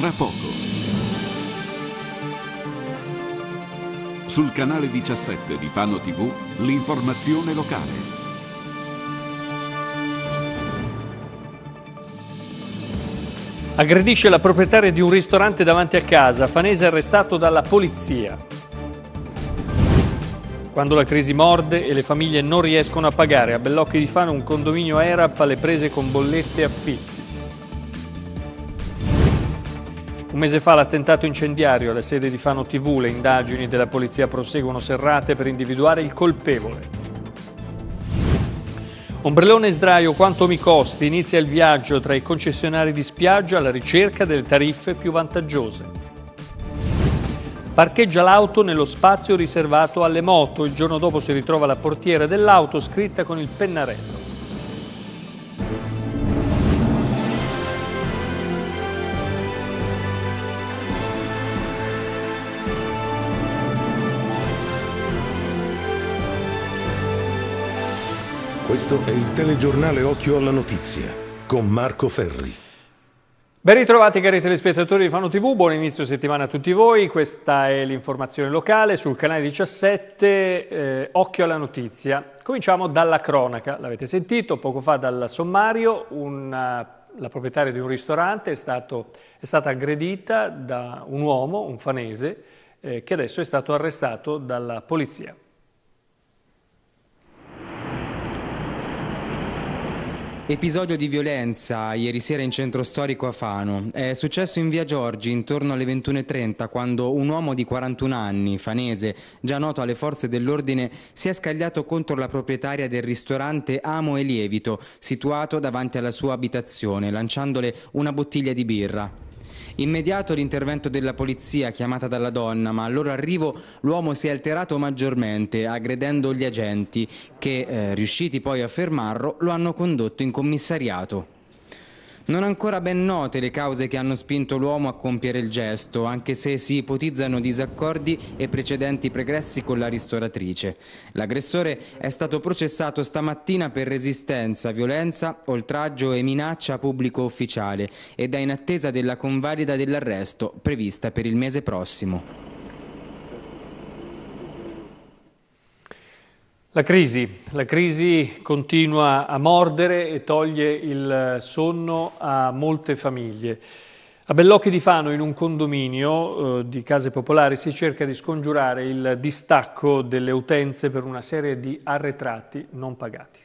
tra poco. Sul canale 17 di Fano TV, l'informazione locale. Aggredisce la proprietaria di un ristorante davanti a casa, Fanese arrestato dalla polizia. Quando la crisi morde e le famiglie non riescono a pagare, a Bellocchi di Fano un condominio ERAP alle prese con bollette e affitti. Un mese fa l'attentato incendiario alla sede di Fano TV, le indagini della polizia proseguono serrate per individuare il colpevole. Ombrellone sdraio quanto mi costi inizia il viaggio tra i concessionari di spiaggia alla ricerca delle tariffe più vantaggiose. Parcheggia l'auto nello spazio riservato alle moto, il giorno dopo si ritrova la portiera dell'auto scritta con il pennarello. Questo è il telegiornale Occhio alla Notizia con Marco Ferri. Ben ritrovati cari telespettatori di Fano TV, buon inizio settimana a tutti voi, questa è l'informazione locale sul canale 17, eh, Occhio alla Notizia. Cominciamo dalla cronaca, l'avete sentito poco fa dal sommario, una la proprietaria di un ristorante è, stato, è, stata aggredita da un uomo, un fanese, eh, che adesso è stato arrestato dalla polizia. Episodio di violenza ieri sera in centro storico a Fano. È successo in via Giorgi intorno alle 21.30 quando un uomo di 41 anni, fanese, già noto alle forze dell'ordine, si è scagliato contro la proprietaria del ristorante Amo e Lievito, situato davanti alla sua abitazione, lanciandole una bottiglia di birra. Immediato l'intervento della polizia chiamata dalla donna, ma al loro arrivo l'uomo si è alterato maggiormente, aggredendo gli agenti che, eh, riusciti poi a fermarlo, lo hanno condotto in commissariato. Non ancora ben note le cause che hanno spinto l'uomo a compiere il gesto, anche se si ipotizzano disaccordi e precedenti pregressi con la ristoratrice. L'aggressore è stato processato stamattina per resistenza, violenza, oltraggio e minaccia a pubblico ufficiale ed è in attesa della convalida dell'arresto prevista per il mese prossimo. La crisi, la crisi continua a mordere e toglie il sonno a molte famiglie. A Bellocchi di Fano, in un condominio eh, di case popolari, si cerca di scongiurare il distacco delle utenze per una serie di arretrati non pagati.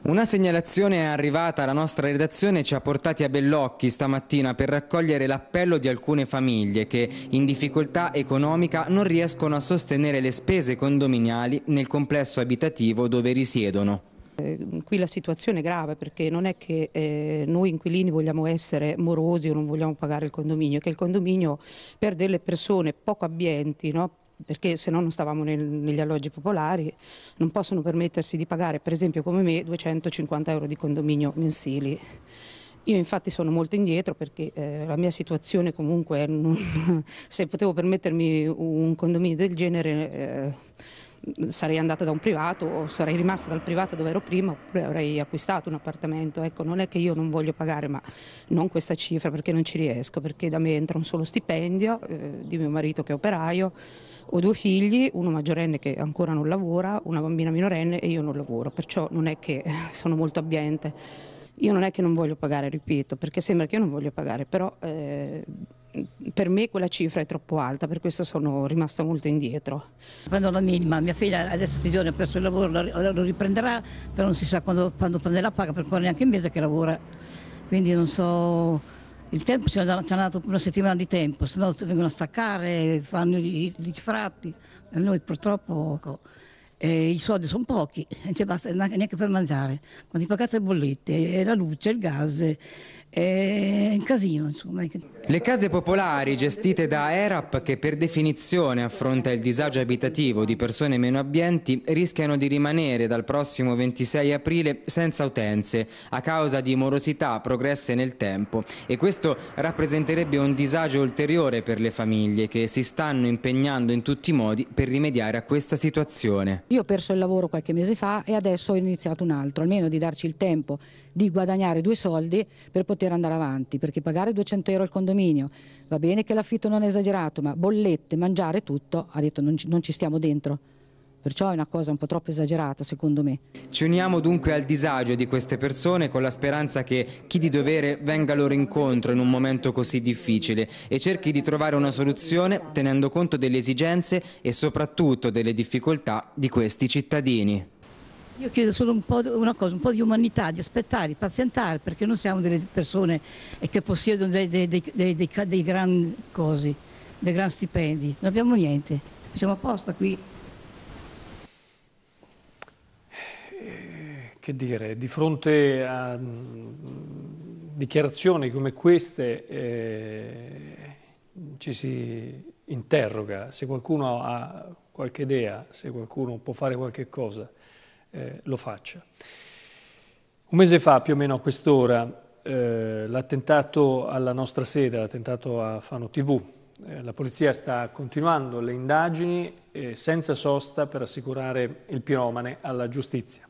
Una segnalazione è arrivata alla nostra redazione e ci ha portati a Bellocchi stamattina per raccogliere l'appello di alcune famiglie che in difficoltà economica non riescono a sostenere le spese condominiali nel complesso abitativo dove risiedono. Eh, qui la situazione è grave perché non è che eh, noi inquilini vogliamo essere morosi o non vogliamo pagare il condominio, è che il condominio per delle persone poco abbienti, no? perché se no non stavamo nel, negli alloggi popolari, non possono permettersi di pagare per esempio come me 250 euro di condominio mensili. Io infatti sono molto indietro perché eh, la mia situazione comunque, non, se potevo permettermi un condominio del genere... Eh, sarei andata da un privato o sarei rimasta dal privato dove ero prima oppure avrei acquistato un appartamento. Ecco, non è che io non voglio pagare, ma non questa cifra perché non ci riesco, perché da me entra un solo stipendio eh, di mio marito che è operaio ho due figli, uno maggiorenne che ancora non lavora, una bambina minorenne e io non lavoro, perciò non è che eh, sono molto abbiente. Io non è che non voglio pagare, ripeto, perché sembra che io non voglio pagare, però eh, per me quella cifra è troppo alta, per questo sono rimasta molto indietro. Prendo la minima, mia figlia adesso questi giorni ha perso il lavoro, lo riprenderà, però non si sa quando, quando la paga, per perché neanche un mese che lavora, quindi non so il tempo ci hanno dato una settimana di tempo, se no vengono a staccare, fanno i, gli sfratti. noi purtroppo ecco, eh, i soldi sono pochi, non c'è basta neanche per mangiare, quando ti pagate le bollette, eh, la luce, il gas, eh, è un casino insomma. Le case popolari gestite da ERAP che per definizione affronta il disagio abitativo di persone meno abbienti rischiano di rimanere dal prossimo 26 aprile senza utenze a causa di morosità progresse nel tempo e questo rappresenterebbe un disagio ulteriore per le famiglie che si stanno impegnando in tutti i modi per rimediare a questa situazione. Io ho perso il lavoro qualche mese fa e adesso ho iniziato un altro, almeno di darci il tempo di guadagnare due soldi per poter andare avanti, perché pagare 200 euro al condominio, va bene che l'affitto non è esagerato, ma bollette, mangiare tutto, ha detto non ci, non ci stiamo dentro. Perciò è una cosa un po' troppo esagerata secondo me. Ci uniamo dunque al disagio di queste persone con la speranza che chi di dovere venga loro incontro in un momento così difficile e cerchi di trovare una soluzione tenendo conto delle esigenze e soprattutto delle difficoltà di questi cittadini. Io chiedo solo un po', una cosa, un po' di umanità, di aspettare, di pazientare, perché non siamo delle persone che possiedono dei, dei, dei, dei grandi cose, dei grandi stipendi, non abbiamo niente, siamo apposta qui che dire, di fronte a mm, dichiarazioni come queste eh, ci si interroga, se qualcuno ha qualche idea, se qualcuno può fare qualche cosa, eh, lo faccia. Un mese fa, più o meno a quest'ora, eh, l'attentato alla nostra sede, l'attentato a Fano TV, eh, la polizia sta continuando le indagini eh, senza sosta per assicurare il piromane alla giustizia.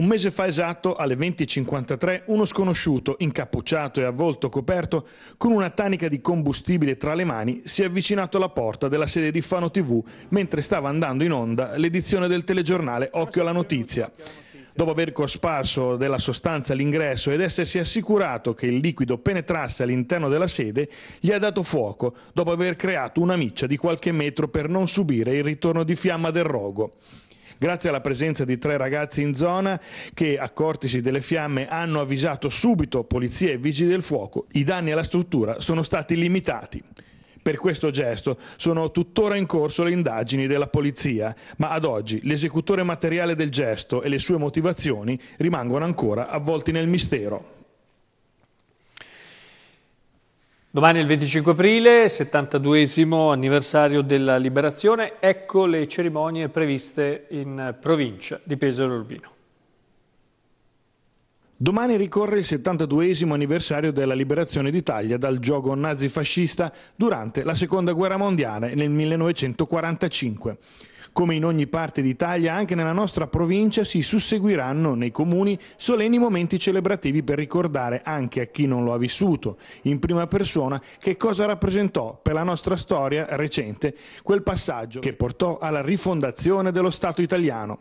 Un mese fa esatto, alle 20.53, uno sconosciuto, incappucciato e avvolto coperto, con una tanica di combustibile tra le mani, si è avvicinato alla porta della sede di Fano TV mentre stava andando in onda l'edizione del telegiornale Occhio alla notizia. Dopo aver cosparso della sostanza l'ingresso ed essersi assicurato che il liquido penetrasse all'interno della sede, gli ha dato fuoco, dopo aver creato una miccia di qualche metro per non subire il ritorno di fiamma del rogo grazie alla presenza di tre ragazzi in zona che, accortisi delle fiamme, hanno avvisato subito polizia e vigili del fuoco. I danni alla struttura sono stati limitati. Per questo gesto sono tuttora in corso le indagini della polizia, ma ad oggi l'esecutore materiale del gesto e le sue motivazioni rimangono ancora avvolti nel mistero. Domani il 25 aprile, 72 anniversario della liberazione, ecco le cerimonie previste in provincia di Pesaro Urbino. Domani ricorre il 72 anniversario della liberazione d'Italia dal gioco nazifascista durante la Seconda Guerra Mondiale nel 1945. Come in ogni parte d'Italia, anche nella nostra provincia si susseguiranno nei comuni solenni momenti celebrativi per ricordare anche a chi non lo ha vissuto in prima persona che cosa rappresentò per la nostra storia recente quel passaggio che portò alla rifondazione dello Stato italiano.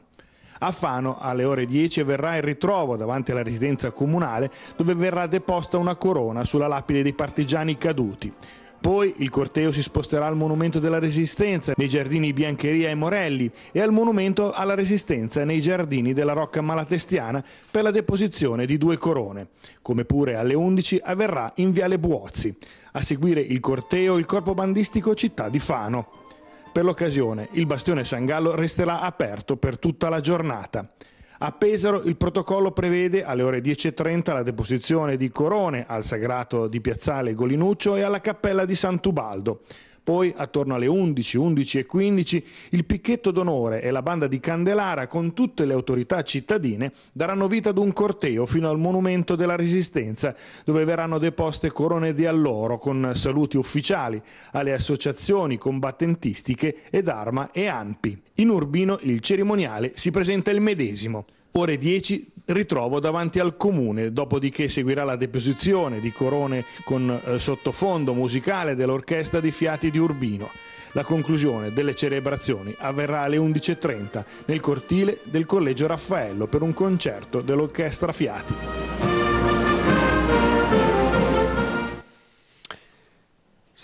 A Fano alle ore 10 verrà il ritrovo davanti alla residenza comunale dove verrà deposta una corona sulla lapide dei partigiani caduti. Poi il corteo si sposterà al Monumento della Resistenza nei giardini Biancheria e Morelli e al Monumento alla Resistenza nei giardini della Rocca Malatestiana per la deposizione di due corone, come pure alle 11 avverrà in Viale Buozzi. A seguire il corteo il corpo bandistico Città di Fano. Per l'occasione il bastione San Gallo resterà aperto per tutta la giornata. A Pesaro il protocollo prevede alle ore 10.30 la deposizione di corone al sagrato di Piazzale Golinuccio e alla cappella di Santubaldo. Poi, attorno alle 11, 11 e 15, il picchetto d'onore e la banda di Candelara con tutte le autorità cittadine daranno vita ad un corteo fino al Monumento della Resistenza, dove verranno deposte corone di alloro con saluti ufficiali alle associazioni combattentistiche ed Arma e Ampi. In Urbino il cerimoniale si presenta il medesimo. Ore 10 ritrovo davanti al comune, dopodiché seguirà la deposizione di corone con eh, sottofondo musicale dell'orchestra di fiati di Urbino. La conclusione delle celebrazioni avverrà alle 11.30 nel cortile del Collegio Raffaello per un concerto dell'orchestra Fiati.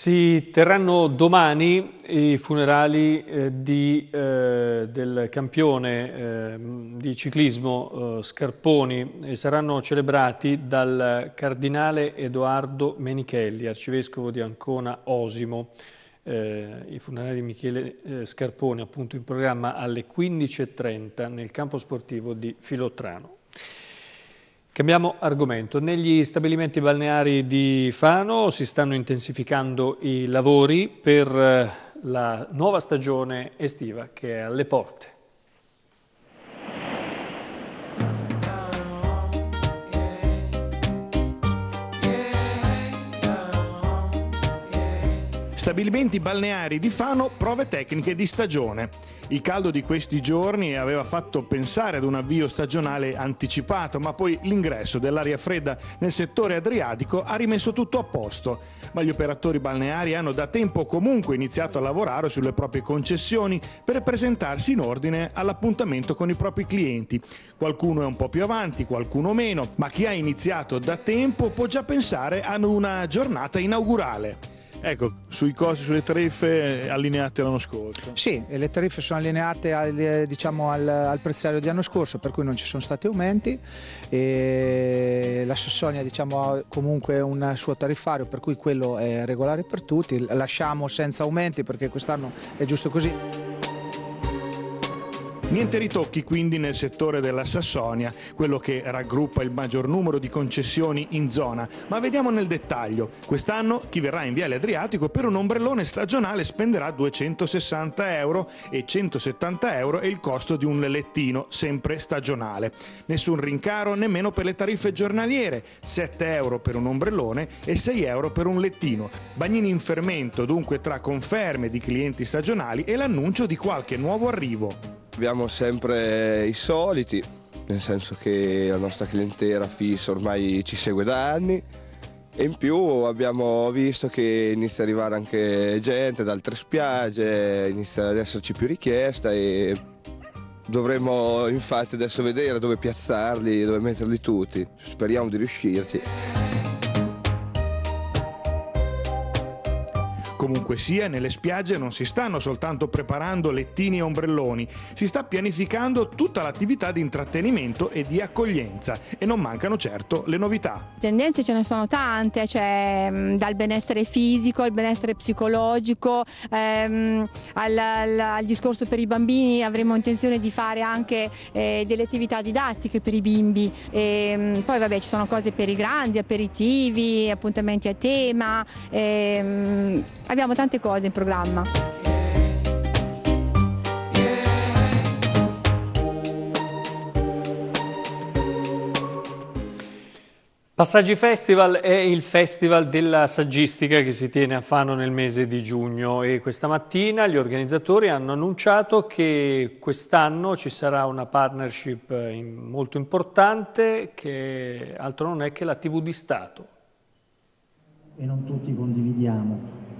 Si terranno domani i funerali eh, di, eh, del campione eh, di ciclismo eh, Scarponi e saranno celebrati dal cardinale Edoardo Menichelli, arcivescovo di Ancona Osimo. Eh, I funerali di Michele eh, Scarponi appunto in programma alle 15.30 nel campo sportivo di Filotrano. Cambiamo argomento. Negli stabilimenti balneari di Fano si stanno intensificando i lavori per eh, la nuova stagione estiva che è alle porte. Stabilimenti balneari di Fano, prove tecniche di stagione. Il caldo di questi giorni aveva fatto pensare ad un avvio stagionale anticipato, ma poi l'ingresso dell'aria fredda nel settore adriatico ha rimesso tutto a posto. Ma gli operatori balneari hanno da tempo comunque iniziato a lavorare sulle proprie concessioni per presentarsi in ordine all'appuntamento con i propri clienti. Qualcuno è un po' più avanti, qualcuno meno, ma chi ha iniziato da tempo può già pensare ad una giornata inaugurale. Ecco, sui costi, sulle tariffe eh, allineate l'anno scorso. Sì, le tariffe sono allineate al, eh, diciamo, al, al prezzario di anno scorso, per cui non ci sono stati aumenti. E la Sassonia diciamo, ha comunque un suo tariffario, per cui quello è regolare per tutti. Lasciamo senza aumenti perché quest'anno è giusto così. Niente ritocchi quindi nel settore della Sassonia, quello che raggruppa il maggior numero di concessioni in zona, ma vediamo nel dettaglio. Quest'anno chi verrà in Viale Adriatico per un ombrellone stagionale spenderà 260 euro e 170 euro è il costo di un lettino, sempre stagionale. Nessun rincaro nemmeno per le tariffe giornaliere, 7 euro per un ombrellone e 6 euro per un lettino. Bagnini in fermento dunque tra conferme di clienti stagionali e l'annuncio di qualche nuovo arrivo. Abbiamo sempre i soliti, nel senso che la nostra clientela fissa ormai ci segue da anni e in più abbiamo visto che inizia ad arrivare anche gente da altre spiagge, inizia ad esserci più richiesta e dovremo infatti adesso vedere dove piazzarli, dove metterli tutti. Speriamo di riuscirci. Comunque sia, nelle spiagge non si stanno soltanto preparando lettini e ombrelloni, si sta pianificando tutta l'attività di intrattenimento e di accoglienza e non mancano certo le novità. Tendenze ce ne sono tante, cioè mm, dal benessere fisico al benessere psicologico, ehm, al, al, al, discorso per i bambini avremo intenzione di fare anche eh, delle attività didattiche per i bimbi, e, ehm, poi vabbè ci sono cose per i grandi, aperitivi, appuntamenti a tema, ehm, abbiamo tante cose in programma. Passaggi Festival è il festival della saggistica che si tiene a Fano nel mese di giugno e questa mattina gli organizzatori hanno annunciato che quest'anno ci sarà una partnership eh, molto importante che altro non è che la TV di Stato. E non tutti condividiamo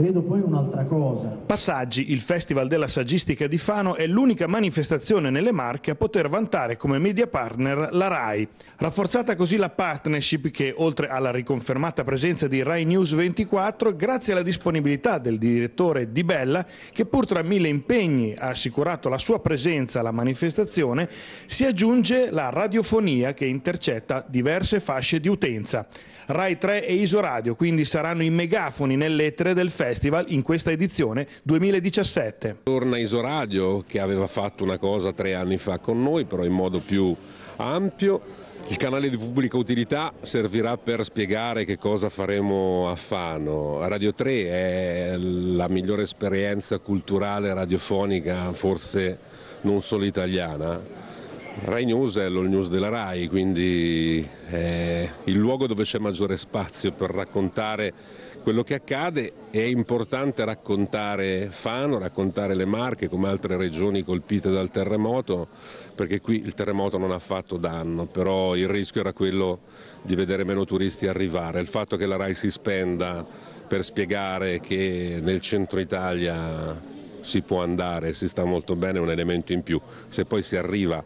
Credo poi un'altra cosa. Passaggi, il Festival della Saggistica di Fano, è l'unica manifestazione nelle Marche a poter vantare come media partner la RAI. Rafforzata così la partnership che, oltre alla riconfermata presenza di RAI News 24, grazie alla disponibilità del direttore Di Bella, che pur tra mille impegni ha assicurato la sua presenza alla manifestazione, si aggiunge la radiofonia che intercetta diverse fasce di utenza. RAI 3 e Isoradio quindi saranno i megafoni nell'etere del festival Festival in questa edizione 2017. Torna Isoradio che aveva fatto una cosa tre anni fa con noi, però in modo più ampio. Il canale di pubblica utilità servirà per spiegare che cosa faremo a Fano. Radio 3 è la migliore esperienza culturale radiofonica, forse non solo italiana. Rai News è l'all news della Rai, quindi è il luogo dove c'è maggiore spazio per raccontare quello che accade è importante raccontare Fano, raccontare le Marche come altre regioni colpite dal terremoto, perché qui il terremoto non ha fatto danno, però il rischio era quello di vedere meno turisti arrivare. Il fatto che la RAI si spenda per spiegare che nel centro Italia si può andare, si sta molto bene, è un elemento in più. Se poi si arriva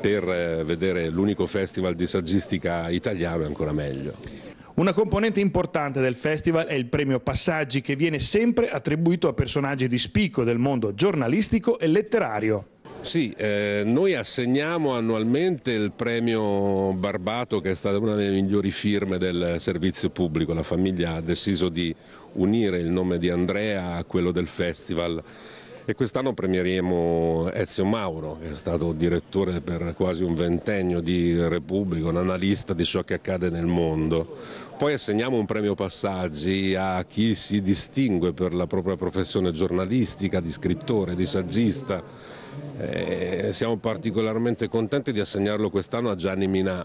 per eh, vedere l'unico festival di saggistica italiano è ancora meglio. Una componente importante del festival è il premio Passaggi che viene sempre attribuito a personaggi di spicco del mondo giornalistico e letterario. Sì, eh, noi assegniamo annualmente il premio Barbato che è stata una delle migliori firme del servizio pubblico. La famiglia ha deciso di unire il nome di Andrea a quello del festival e quest'anno premieremo Ezio Mauro che è stato direttore per quasi un ventennio di Repubblica, un analista di ciò che accade nel mondo. Poi assegniamo un premio passaggi a chi si distingue per la propria professione giornalistica, di scrittore, di saggista. Eh, siamo particolarmente contenti di assegnarlo quest'anno a Gianni Minà,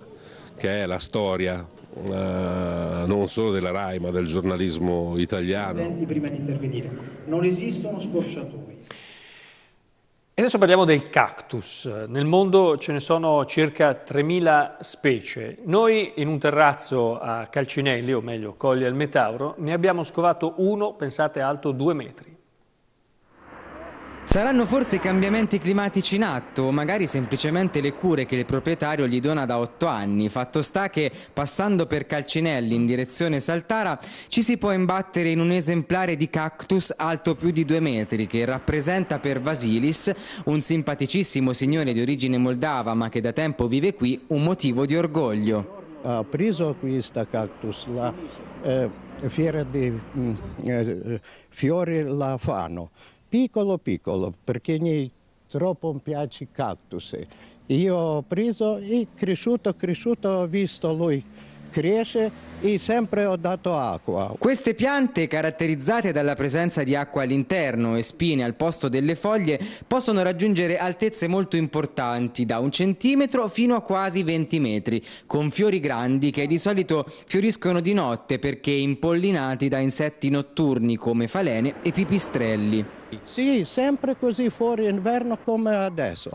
che è la storia eh, non solo della RAI ma del giornalismo italiano. Prima di intervenire, non esistono scorciatoie. E adesso parliamo del cactus. Nel mondo ce ne sono circa 3.000 specie. Noi in un terrazzo a Calcinelli, o meglio Colli al Metauro, ne abbiamo scovato uno, pensate, alto 2 metri. Saranno forse i cambiamenti climatici in atto o magari semplicemente le cure che il proprietario gli dona da otto anni. Fatto sta che, passando per Calcinelli in direzione Saltara, ci si può imbattere in un esemplare di cactus alto più di due metri che rappresenta per Vasilis, un simpaticissimo signore di origine moldava ma che da tempo vive qui, un motivo di orgoglio. Ha preso questo cactus, la eh, fiera di mm, eh, fiori la fanno piccolo piccolo perché mi troppo piace i cactus. Io ho preso e cresciuto, cresciuto, ho visto lui cresce e sempre ho dato acqua. Queste piante, caratterizzate dalla presenza di acqua all'interno e spine al posto delle foglie, possono raggiungere altezze molto importanti, da un centimetro fino a quasi 20 metri, con fiori grandi che di solito fioriscono di notte perché impollinati da insetti notturni come falene e pipistrelli. Sì, sempre così fuori inverno come adesso.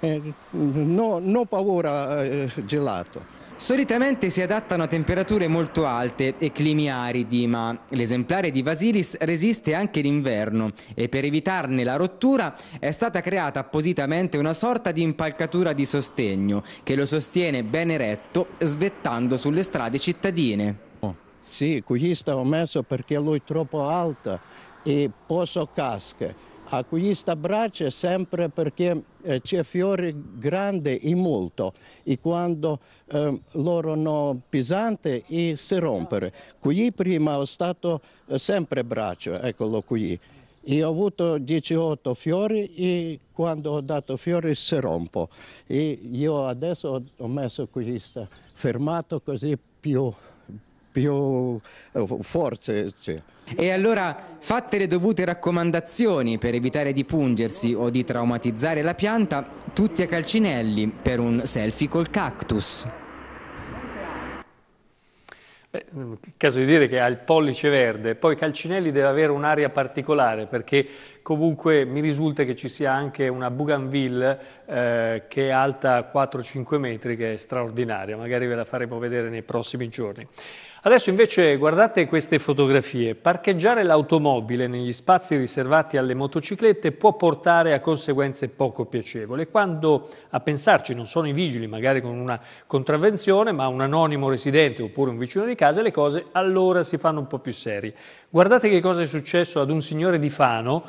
Eh, no, no paura eh, gelato. Solitamente si adattano a temperature molto alte e climi aridi, ma l'esemplare di Vasilis resiste anche l'inverno e per evitarne la rottura è stata creata appositamente una sorta di impalcatura di sostegno che lo sostiene ben eretto svettando sulle strade cittadine. Oh, sì, qui stavo messo perché lui è troppo alto e posso casca a cui sta braccia sempre perché eh, c'è fiore grande e molto e quando eh, loro sono pesanti e si rompono. Qui prima ho stato eh, sempre braccio, eccolo qui. E ho avuto 18 fiori e quando ho dato fiori si rompo. E io adesso ho messo qui, fermato così più più eh, forze. Sì. E allora, fatte le dovute raccomandazioni per evitare di pungersi o di traumatizzare la pianta, tutti a calcinelli per un selfie col cactus. Beh, il mm, caso di dire che ha il pollice verde, poi Calcinelli deve avere un'area particolare perché comunque mi risulta che ci sia anche una Bougainville eh, che è alta 4-5 metri che è straordinaria, magari ve la faremo vedere nei prossimi giorni. Adesso invece guardate queste fotografie. Parcheggiare l'automobile negli spazi riservati alle motociclette può portare a conseguenze poco piacevoli. Quando a pensarci non sono i vigili, magari con una contravvenzione, ma un anonimo residente oppure un vicino di casa, le cose allora si fanno un po' più serie. Guardate che cosa è successo ad un signore di Fano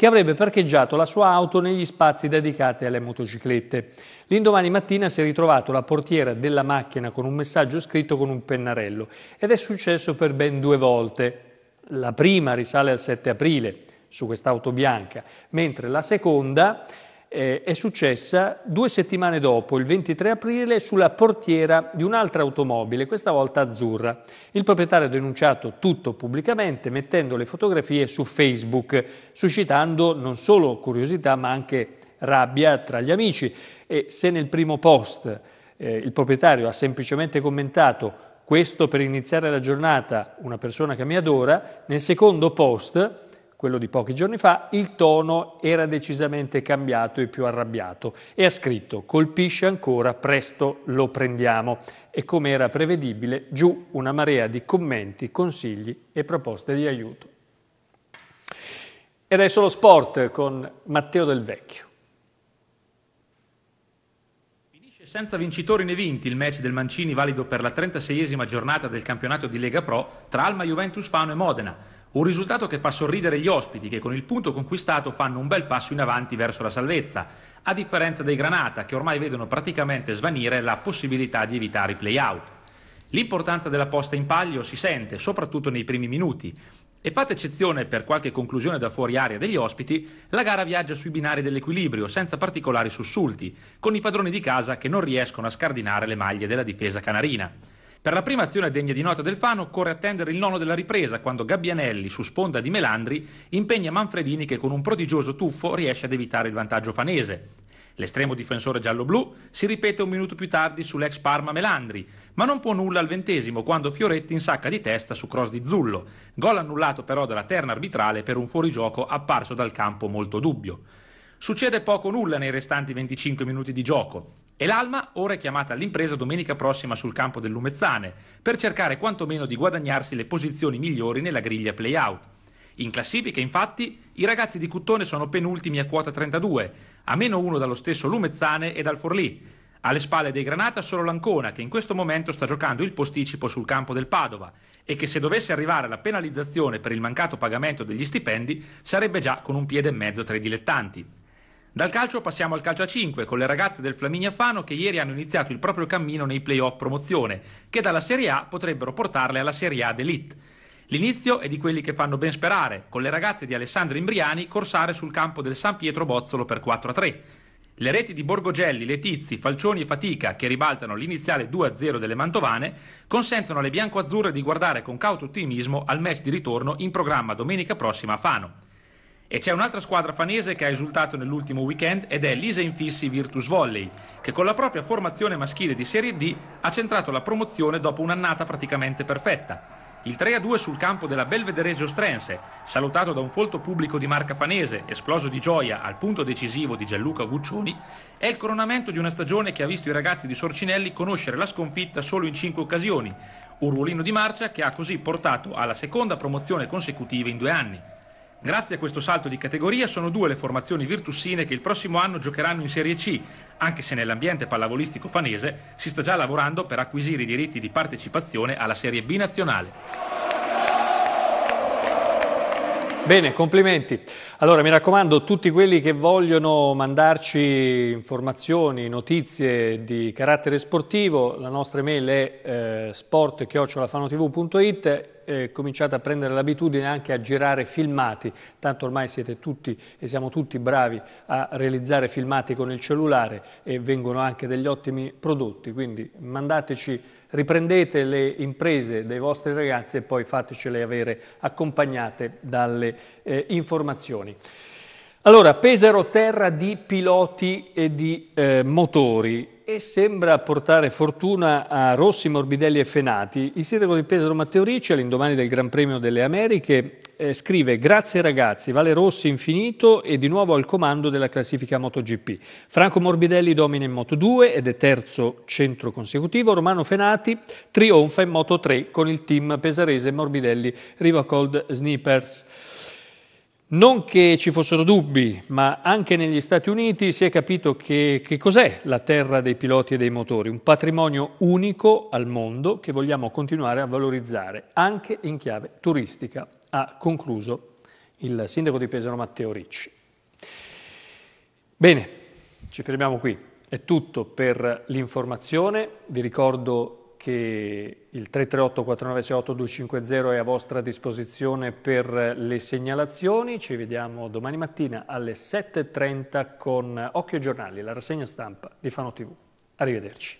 che avrebbe parcheggiato la sua auto negli spazi dedicati alle motociclette. L'indomani mattina si è ritrovato la portiera della macchina con un messaggio scritto con un pennarello ed è successo per ben due volte. La prima risale al 7 aprile su quest'auto bianca, mentre la seconda eh, è successa due settimane dopo, il 23 aprile, sulla portiera di un'altra automobile, questa volta azzurra. Il proprietario ha denunciato tutto pubblicamente mettendo le fotografie su Facebook, suscitando non solo curiosità ma anche rabbia tra gli amici. E se nel primo post eh, il proprietario ha semplicemente commentato questo per iniziare la giornata, una persona che mi adora, nel secondo post quello di pochi giorni fa, il tono era decisamente cambiato e più arrabbiato e ha scritto colpisce ancora, presto lo prendiamo e come era prevedibile giù una marea di commenti, consigli e proposte di aiuto. E adesso lo sport con Matteo Del Vecchio. Finisce senza vincitori né vinti il match del Mancini valido per la 36esima giornata del campionato di Lega Pro tra Alma Juventus Fano e Modena. Un risultato che fa sorridere gli ospiti che con il punto conquistato fanno un bel passo in avanti verso la salvezza, a differenza dei Granata che ormai vedono praticamente svanire la possibilità di evitare i play-out. L'importanza della posta in palio si sente soprattutto nei primi minuti e fatta eccezione per qualche conclusione da fuori aria degli ospiti, la gara viaggia sui binari dell'equilibrio senza particolari sussulti, con i padroni di casa che non riescono a scardinare le maglie della difesa canarina. Per la prima azione degna di nota del Fano occorre attendere il nono della ripresa, quando Gabbianelli, su sponda di Melandri, impegna Manfredini che con un prodigioso tuffo riesce ad evitare il vantaggio fanese. L'estremo difensore giallo-blu si ripete un minuto più tardi sull'ex Parma Melandri, ma non può nulla al ventesimo quando Fioretti insacca di testa su cross di Zullo, gol annullato però dalla terna arbitrale per un fuorigioco apparso dal campo molto dubbio. Succede poco nulla nei restanti 25 minuti di gioco. E l'Alma ora è chiamata all'impresa domenica prossima sul campo del Lumezzane per cercare quantomeno di guadagnarsi le posizioni migliori nella griglia play-out. In classifica, infatti, i ragazzi di Cuttone sono penultimi a quota 32, a meno uno dallo stesso Lumezzane e dal Forlì. Alle spalle dei Granata solo l'Ancona, che in questo momento sta giocando il posticipo sul campo del Padova e che se dovesse arrivare alla penalizzazione per il mancato pagamento degli stipendi sarebbe già con un piede e mezzo tra i dilettanti. Dal calcio passiamo al calcio a 5 con le ragazze del Flaminia Fano che ieri hanno iniziato il proprio cammino nei playoff promozione, che dalla Serie A potrebbero portarle alla Serie A d'Elite. L'inizio è di quelli che fanno ben sperare, con le ragazze di Alessandro Imbriani corsare sul campo del San Pietro Bozzolo per 4-3. Le reti di Borgogelli, Letizzi, Falcioni e Fatica, che ribaltano l'iniziale 2-0 delle Mantovane, consentono alle biancoazzurre di guardare con cauto ottimismo al match di ritorno in programma domenica prossima a Fano. E c'è un'altra squadra fanese che ha esultato nell'ultimo weekend ed è l'Ise Infissi Virtus Volley, che con la propria formazione maschile di Serie D ha centrato la promozione dopo un'annata praticamente perfetta. Il 3-2 sul campo della Belvederese Ostrense, salutato da un folto pubblico di marca fanese, esploso di gioia al punto decisivo di Gianluca Guccioni, è il coronamento di una stagione che ha visto i ragazzi di Sorcinelli conoscere la sconfitta solo in 5 occasioni, un ruolino di marcia che ha così portato alla seconda promozione consecutiva in due anni. Grazie a questo salto di categoria sono due le formazioni virtussine che il prossimo anno giocheranno in Serie C, anche se nell'ambiente pallavolistico fanese si sta già lavorando per acquisire i diritti di partecipazione alla Serie B nazionale. Bene, complimenti. Allora, mi raccomando, tutti quelli che vogliono mandarci informazioni, notizie di carattere sportivo, la nostra email è eh, sport.fanotv.it eh, cominciate a prendere l'abitudine anche a girare filmati, tanto ormai siete tutti e siamo tutti bravi a realizzare filmati con il cellulare e vengono anche degli ottimi prodotti, quindi mandateci, riprendete le imprese dei vostri ragazzi e poi fatecele avere accompagnate dalle eh, informazioni. Allora, Pesaro terra di piloti e di eh, motori e sembra portare fortuna a Rossi, Morbidelli e Fenati. Il sindaco di Pesaro Matteo Ricci, all'indomani del Gran Premio delle Americhe, eh, scrive «Grazie ragazzi, Vale Rossi infinito e di nuovo al comando della classifica MotoGP. Franco Morbidelli domina in Moto2 ed è terzo centro consecutivo. Romano Fenati trionfa in Moto3 con il team pesarese Morbidelli-Rivacold-Snippers». Non che ci fossero dubbi, ma anche negli Stati Uniti si è capito che, che cos'è la terra dei piloti e dei motori, un patrimonio unico al mondo che vogliamo continuare a valorizzare anche in chiave turistica, ha concluso il sindaco di Pesaro Matteo Ricci. Bene, ci fermiamo qui. È tutto per l'informazione. Vi ricordo che il 338 4968 250 è a vostra disposizione per le segnalazioni. Ci vediamo domani mattina alle 7.30 con Occhio Giornali, la rassegna stampa di Fano TV. Arrivederci.